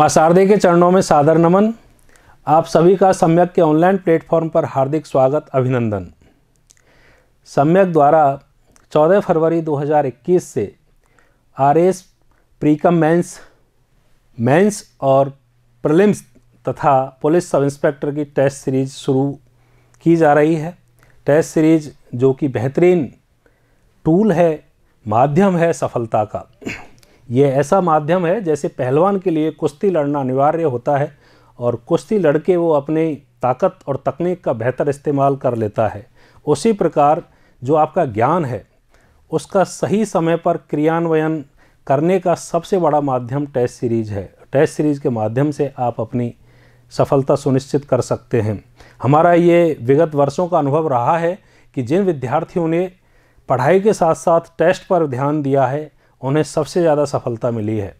माँ शारदे के चरणों में सादर नमन आप सभी का सम्यक के ऑनलाइन प्लेटफॉर्म पर हार्दिक स्वागत अभिनंदन सम्यक द्वारा 14 फरवरी 2021 से R S pre cum mains mains और प्रलिम्स तथा पुलिस सब इंस्पेक्टर की टेस्ट सीरीज शुरू की जा रही है टेस्ट सीरीज जो कि बेहतरीन टूल है माध्यम है सफलता का ये ऐसा माध्यम है जैसे पहलवान के लिए कुश्ती लड़ना अनिवार्य होता है और कुश्ती लड़के वो अपनी ताकत और तकनीक का बेहतर इस्तेमाल कर लेता है उसी प्रकार जो आपका ज्ञान है उसका सही समय पर क्रियान्वयन करने का सबसे बड़ा माध्यम टेस्ट सीरीज है टेस्ट सीरीज के माध्यम से आप अपनी सफलता सुनिश्चित कर सकते हैं हमारा ये विगत वर्षों का अनुभव रहा है कि जिन विद्यार्थियों ने पढ़ाई के साथ साथ टेस्ट पर ध्यान दिया है उन्हें सबसे ज़्यादा सफलता मिली है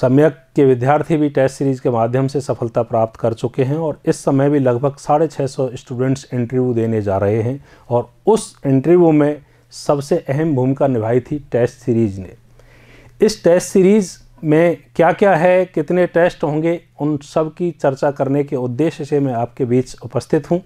सम्यक के विद्यार्थी भी टेस्ट सीरीज़ के माध्यम से सफलता प्राप्त कर चुके हैं और इस समय भी लगभग साढ़े छः सौ स्टूडेंट्स इंटरव्यू देने जा रहे हैं और उस इंटरव्यू में सबसे अहम भूमिका निभाई थी टेस्ट सीरीज़ ने इस टेस्ट सीरीज़ में क्या क्या है कितने टेस्ट होंगे उन सब की चर्चा करने के उद्देश्य से मैं आपके बीच उपस्थित हूँ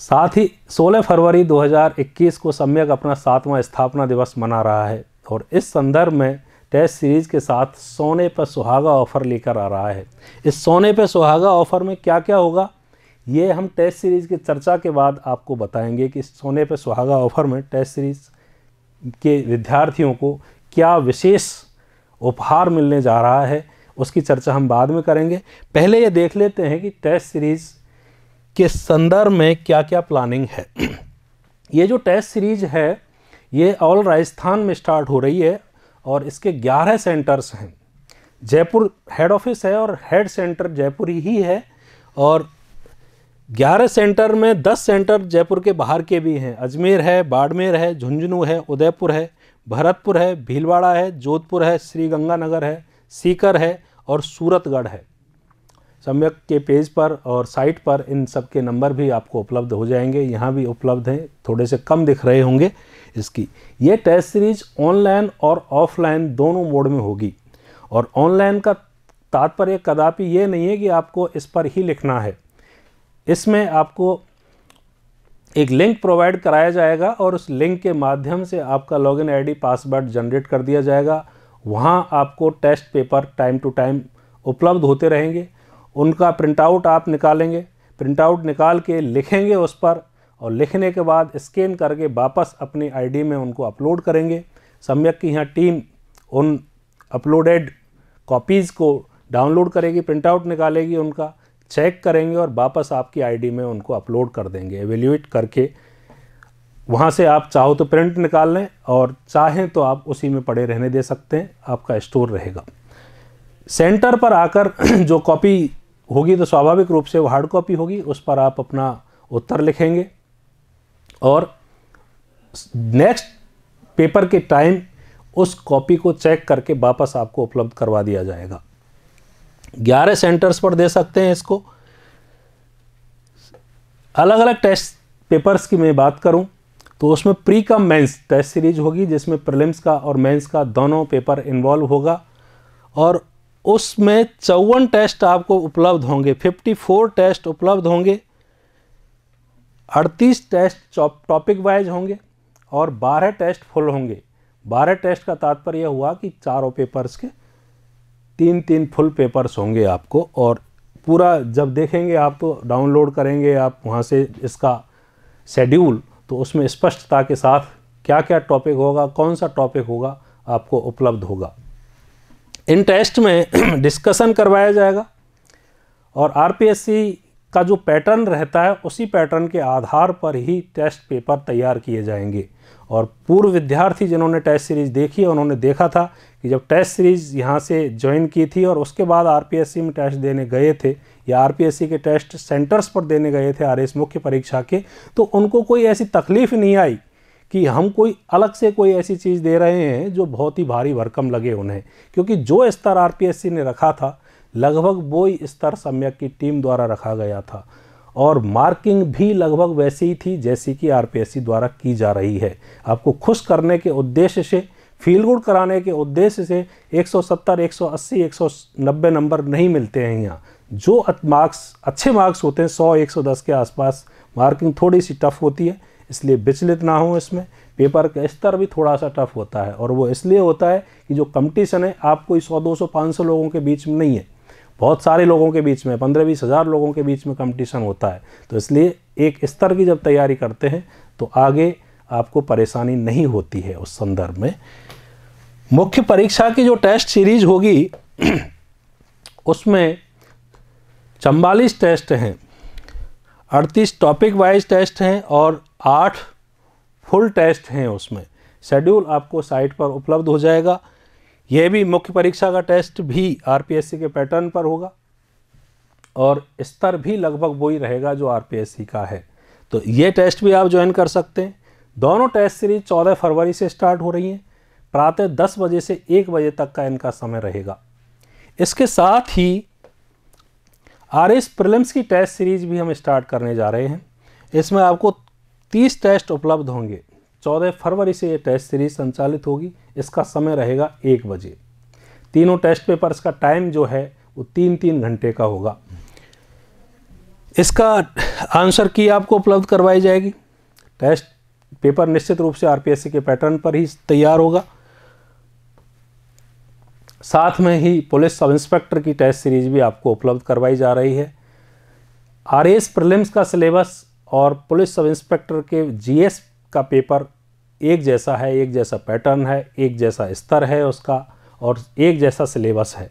साथ ही 16 फरवरी 2021 को सम्यक अपना सातवां स्थापना दिवस मना रहा है और इस संदर्भ में टेस्ट सीरीज़ के साथ सोने पर सुहागा ऑफ़र लेकर आ रहा है इस सोने पर सुहागा ऑफ़र में क्या क्या होगा ये हम टेस्ट सीरीज़ की चर्चा के बाद आपको बताएंगे कि सोने पर सुहागा ऑफ़र में टेस्ट सीरीज़ के विद्यार्थियों को क्या विशेष उपहार मिलने जा रहा है उसकी चर्चा हम बाद में करेंगे पहले ये देख लेते हैं कि टेस्ट सीरीज़ के संदर्भ में क्या क्या प्लानिंग है ये जो टेस्ट सीरीज है ये ऑल राजस्थान में स्टार्ट हो रही है और इसके 11 सेंटर्स हैं जयपुर हेड ऑफिस है और हेड सेंटर जयपुर ही है और 11 सेंटर में 10 सेंटर जयपुर के बाहर के भी हैं अजमेर है बाड़मेर है झुंझुनू है उदयपुर है भरतपुर है भीलवाड़ा है जोधपुर है श्रीगंगानगर है सीकर है और सूरतगढ़ है सम्यक के पेज पर और साइट पर इन सब के नंबर भी आपको उपलब्ध हो जाएंगे यहाँ भी उपलब्ध हैं थोड़े से कम दिख रहे होंगे इसकी ये टेस्ट सीरीज ऑनलाइन और ऑफलाइन दोनों मोड में होगी और ऑनलाइन का तात्पर्य कदापि ये नहीं है कि आपको इस पर ही लिखना है इसमें आपको एक लिंक प्रोवाइड कराया जाएगा और उस लिंक के माध्यम से आपका लॉगिन आईडी पासवर्ड जनरेट कर दिया जाएगा वहाँ आपको test paper time to time उपलब्ध होते रहेंगे उनका प्रिंटआउट आप निकालेंगे प्रिंटआउट निकाल के लिखेंगे उस पर और लिखने के बाद स्कैन करके वापस अपनी आईडी में उनको अपलोड करेंगे सम्यक की यहाँ टीम उन अपलोडेड कॉपीज़ को डाउनलोड करेगी प्रिंटआउट निकालेगी उनका चेक करेंगे और वापस आपकी आईडी में उनको अपलोड कर देंगे एवेल्यूएट करके वहाँ से आप चाहो तो प्रिंट निकाल लें और चाहें तो आप उसी में पड़े रहने दे सकते हैं आपका स्टोर रहेगा सेंटर पर आकर जो कॉपी होगी तो स्वाभाविक रूप से वो हार्ड कॉपी होगी उस पर आप अपना उत्तर लिखेंगे और नेक्स्ट पेपर के टाइम उस कॉपी को चेक करके वापस आपको उपलब्ध करवा दिया जाएगा ग्यारह सेंटर्स पर दे सकते हैं इसको अलग अलग टेस्ट पेपर्स की मैं बात करूं तो उसमें प्री का मेंस टेस्ट सीरीज होगी जिसमें प्रीलिम्स का और मेंस का दोनों पेपर इन्वॉल्व होगा और उसमें चौवन टेस्ट आपको उपलब्ध होंगे 54 टेस्ट उपलब्ध होंगे 38 टेस्ट टॉपिक वाइज होंगे और 12 टेस्ट फुल होंगे 12 टेस्ट का तात्पर्य यह हुआ कि चारों पेपर्स के तीन तीन फुल पेपर्स होंगे आपको और पूरा जब देखेंगे आप डाउनलोड करेंगे आप वहाँ से इसका शेड्यूल तो उसमें स्पष्टता के साथ क्या क्या टॉपिक होगा कौन सा टॉपिक होगा आपको उपलब्ध होगा इन टेस्ट में डिस्कशन करवाया जाएगा और आरपीएससी का जो पैटर्न रहता है उसी पैटर्न के आधार पर ही टेस्ट पेपर तैयार किए जाएंगे और पूर्व विद्यार्थी जिन्होंने टेस्ट सीरीज़ देखी है उन्होंने देखा था कि जब टेस्ट सीरीज़ यहाँ से ज्वाइन की थी और उसके बाद आरपीएससी में टेस्ट देने गए थे या आरपीएससी के टेस्ट सेंटर्स पर देने गए थे आर मुख्य परीक्षा के तो उनको कोई ऐसी तकलीफ़ नहीं आई कि हम कोई अलग से कोई ऐसी चीज़ दे रहे हैं जो बहुत ही भारी भरकम लगे उन्हें क्योंकि जो स्तर आर ने रखा था लगभग वो ही स्तर सम्यक की टीम द्वारा रखा गया था और मार्किंग भी लगभग वैसी ही थी जैसी कि आर द्वारा की जा रही है आपको खुश करने के उद्देश्य से फील गुड कराने के उद्देश्य से 170, 180, 190 नंबर नहीं मिलते हैं यहाँ जो मार्क्स अच्छे मार्क्स होते हैं 100, 110 के आसपास मार्किंग थोड़ी सी टफ होती है इसलिए विचलित ना हो इसमें पेपर का स्तर भी थोड़ा सा टफ होता है और वो इसलिए होता है कि जो कंपटीशन है आपको सौ दो सौ पाँच सौ लोगों के बीच में नहीं है बहुत सारे लोगों के बीच में पंद्रह बीस हज़ार लोगों के बीच में कंपटीशन होता है तो इसलिए एक स्तर की जब तैयारी करते हैं तो आगे आपको परेशानी नहीं होती है उस संदर्भ में मुख्य परीक्षा की जो टेस्ट सीरीज होगी उसमें चम्बालीस टेस्ट हैं अड़तीस टॉपिक वाइज टेस्ट हैं और आठ फुल टेस्ट हैं उसमें शेड्यूल आपको साइट पर उपलब्ध हो जाएगा यह भी मुख्य परीक्षा का टेस्ट भी आरपीएससी के पैटर्न पर होगा और स्तर भी लगभग वही रहेगा जो आरपीएससी का है तो ये टेस्ट भी आप ज्वाइन कर सकते हैं दोनों टेस्ट सीरीज चौदह फरवरी से स्टार्ट हो रही हैं प्रातः दस बजे से एक बजे तक का इनका समय रहेगा इसके साथ ही आर एस प्रिलिम्स की टेस्ट सीरीज भी हम स्टार्ट करने जा रहे हैं इसमें आपको 30 टेस्ट उपलब्ध होंगे 14 फरवरी से ये टेस्ट सीरीज संचालित होगी इसका समय रहेगा एक बजे तीनों टेस्ट पेपर्स का टाइम जो है वो तीन तीन घंटे का होगा इसका आंसर की आपको उपलब्ध करवाई जाएगी टेस्ट पेपर निश्चित रूप से आरपीएससी के पैटर्न पर ही तैयार होगा साथ में ही पुलिस सब इंस्पेक्टर की टेस्ट सीरीज भी आपको उपलब्ध करवाई जा रही है आर एस प्रिलिम्स का सिलेबस और पुलिस सब इंस्पेक्टर के जीएस का पेपर एक जैसा है एक जैसा पैटर्न है एक जैसा स्तर है उसका और एक जैसा सिलेबस है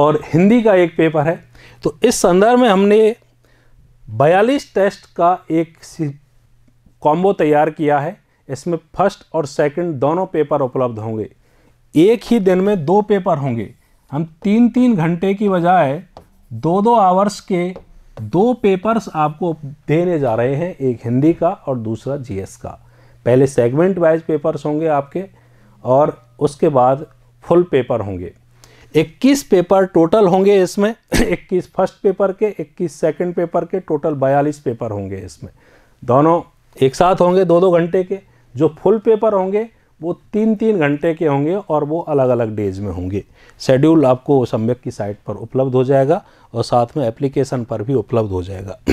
और हिंदी का एक पेपर है तो इस संदर्भ में हमने बयालीस टेस्ट का एक कॉम्बो तैयार किया है इसमें फर्स्ट और सेकंड दोनों पेपर उपलब्ध होंगे एक ही दिन में दो पेपर होंगे हम तीन तीन घंटे की बजाय दो दो आवर्स के दो पेपर्स आपको देने जा रहे हैं एक हिंदी का और दूसरा जीएस का पहले सेगमेंट वाइज पेपर्स होंगे आपके और उसके बाद फुल पेपर होंगे 21 पेपर टोटल होंगे इसमें 21 फर्स्ट पेपर के 21 सेकंड पेपर के टोटल 42 पेपर होंगे इसमें दोनों एक साथ होंगे दो दो घंटे के जो फुल पेपर होंगे वो तीन तीन घंटे के होंगे और वो अलग अलग डेज में होंगे शेड्यूल आपको सम्यक की साइट पर उपलब्ध हो जाएगा और साथ में एप्लीकेशन पर भी उपलब्ध हो जाएगा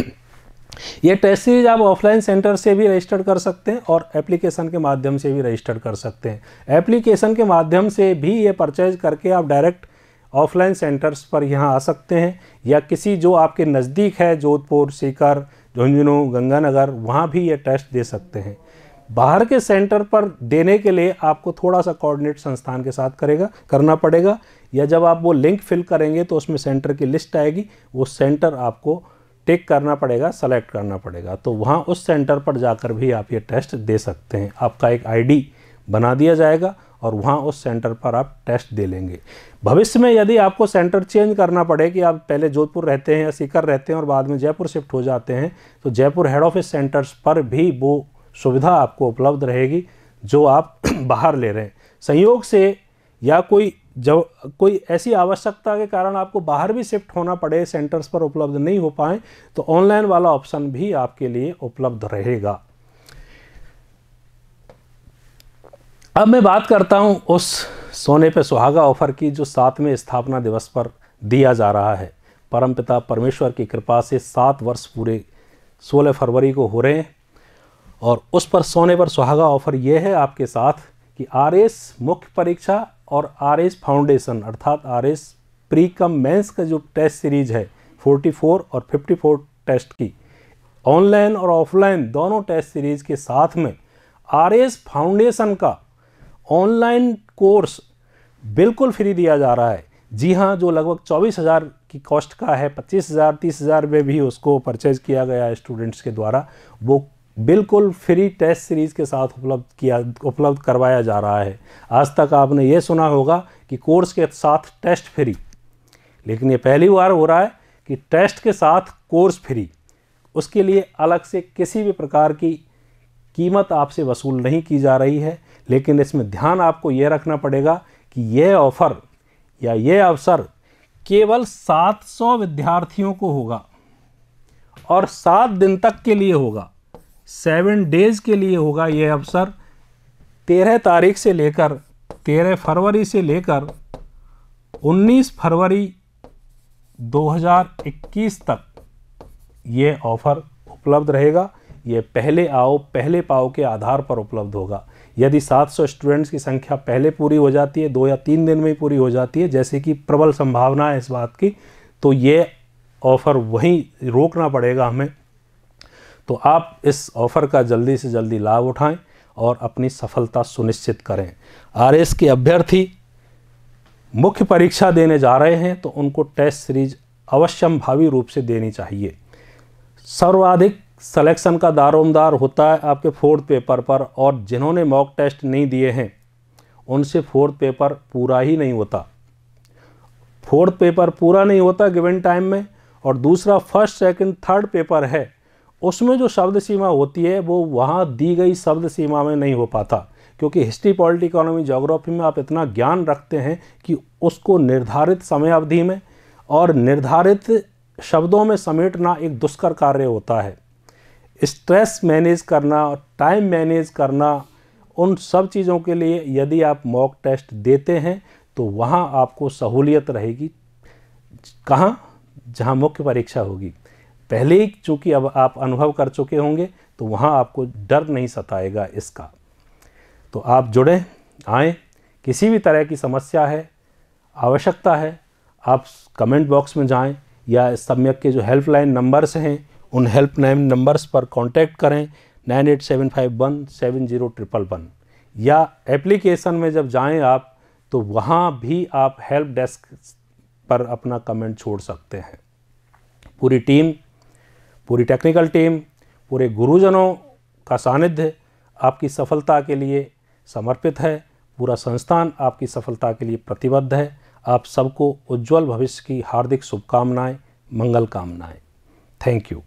ये टेस्ट सीरीज आप ऑफलाइन सेंटर से भी रजिस्टर कर सकते हैं और एप्लीकेशन के माध्यम से भी रजिस्टर कर सकते हैं एप्लीकेशन के माध्यम से भी ये परचेज करके आप डायरेक्ट ऑफलाइन सेंटर्स पर यहाँ आ सकते हैं या किसी जो आपके नज़दीक है जोधपुर सीकर झुंझुनू गंगानगर वहाँ भी ये टेस्ट दे सकते हैं बाहर के सेंटर पर देने के लिए आपको थोड़ा सा कोऑर्डिनेट संस्थान के साथ करेगा करना पड़ेगा या जब आप वो लिंक फिल करेंगे तो उसमें सेंटर की लिस्ट आएगी वो सेंटर आपको टिक करना पड़ेगा सेलेक्ट करना पड़ेगा तो वहाँ उस सेंटर पर जाकर भी आप ये टेस्ट दे सकते हैं आपका एक आईडी बना दिया जाएगा और वहाँ उस सेंटर पर आप टेस्ट दे लेंगे भविष्य में यदि आपको सेंटर चेंज करना पड़े कि आप पहले जोधपुर रहते हैं या सीकर रहते हैं और बाद में जयपुर शिफ्ट हो जाते हैं तो जयपुर हेड ऑफिस सेंटर्स पर भी वो सुविधा आपको उपलब्ध रहेगी जो आप बाहर ले रहे हैं संयोग से या कोई जब कोई ऐसी आवश्यकता के कारण आपको बाहर भी शिफ्ट होना पड़े सेंटर्स पर उपलब्ध नहीं हो पाए तो ऑनलाइन वाला ऑप्शन भी आपके लिए उपलब्ध रहेगा अब मैं बात करता हूं उस सोने पे सुहागा ऑफर की जो सातवें स्थापना दिवस पर दिया जा रहा है परमपिता परमेश्वर की कृपा से सात वर्ष पूरे सोलह फरवरी को हो रहे हैं और उस पर सोने पर सुहागा ऑफ़र यह है आपके साथ कि आर एस मुख्य परीक्षा और आर एस फाउंडेशन अर्थात R S pre cum mains का जो टेस्ट सीरीज है 44 और 54 टेस्ट की ऑनलाइन और ऑफलाइन दोनों टेस्ट सीरीज के साथ में आर एस फाउंडेशन का ऑनलाइन कोर्स बिल्कुल फ्री दिया जा रहा है जी हाँ जो लगभग चौबीस हज़ार की कॉस्ट का है पच्चीस हज़ार तीस हज़ार में भी उसको परचेज़ किया गया है स्टूडेंट्स के द्वारा वो बिल्कुल फ्री टेस्ट सीरीज़ के साथ उपलब्ध किया उपलब्ध करवाया जा रहा है आज तक आपने ये सुना होगा कि कोर्स के साथ टेस्ट फ्री लेकिन ये पहली बार हो रहा है कि टेस्ट के साथ कोर्स फ्री उसके लिए अलग से किसी भी प्रकार की कीमत आपसे वसूल नहीं की जा रही है लेकिन इसमें ध्यान आपको ये रखना पड़ेगा कि यह ऑफ़र या ये अवसर केवल 700 विद्यार्थियों को होगा और सात दिन तक के लिए होगा सेवन डेज के लिए होगा ये अवसर तेरह तारीख से लेकर तेरह फरवरी से लेकर उन्नीस फरवरी 2021 तक ये ऑफ़र उपलब्ध रहेगा ये पहले आओ पहले पाओ के आधार पर उपलब्ध होगा यदि 700 स्टूडेंट्स की संख्या पहले पूरी हो जाती है दो या तीन दिन में ही पूरी हो जाती है जैसे कि प्रबल संभावना है इस बात की तो ये ऑफ़र वहीं रोकना पड़ेगा हमें तो आप इस ऑफ़र का जल्दी से जल्दी लाभ उठाएं और अपनी सफलता सुनिश्चित करें आर के अभ्यर्थी मुख्य परीक्षा देने जा रहे हैं तो उनको टेस्ट सीरीज अवश्यम भावी रूप से देनी चाहिए सर्वाधिक सिलेक्शन का दारोमदार होता है आपके फोर्थ पेपर पर और जिन्होंने मॉक टेस्ट नहीं दिए हैं उनसे फोर्थ पेपर पूरा ही नहीं होता फोर्थ पेपर पूरा नहीं होता गिवन टाइम में और दूसरा फर्स्ट सेकंड, थर्ड पेपर है उसमें जो शब्द सीमा होती है वो वहाँ दी गई शब्द सीमा में नहीं हो पाता क्योंकि हिस्ट्री पॉलिटी इकोनॉमी जोग्राफी में आप इतना ज्ञान रखते हैं कि उसको निर्धारित समय अवधि में और निर्धारित शब्दों में समेटना एक दुष्कर कार्य होता है स्ट्रेस मैनेज करना टाइम मैनेज करना उन सब चीज़ों के लिए यदि आप मॉक टेस्ट देते हैं तो वहाँ आपको सहूलियत रहेगी कहाँ जहाँ मुख्य परीक्षा होगी पहले ही चूँकि अब आप अनुभव कर चुके होंगे तो वहाँ आपको डर नहीं सताएगा इसका तो आप जुड़ें आए किसी भी तरह की समस्या है आवश्यकता है आप कमेंट बॉक्स में जाएं या सम्यक के जो हेल्पलाइन नंबर्स हैं उन हेल्पलाइन नंबर्स पर कांटेक्ट करें nine eight seven five one seven zero triple one या एप्लीकेशन में जब जाएं आप तो वहाँ भी आप हेल्प डेस्क पर अपना कमेंट छोड़ सकते हैं पूरी टीम पूरी टेक्निकल टीम पूरे गुरुजनों का सानिध्य आपकी सफलता के लिए समर्पित है पूरा संस्थान आपकी सफलता के लिए प्रतिबद्ध है आप सबको उज्जवल भविष्य की हार्दिक शुभकामनाएं मंगल कामनाएं थैंक यू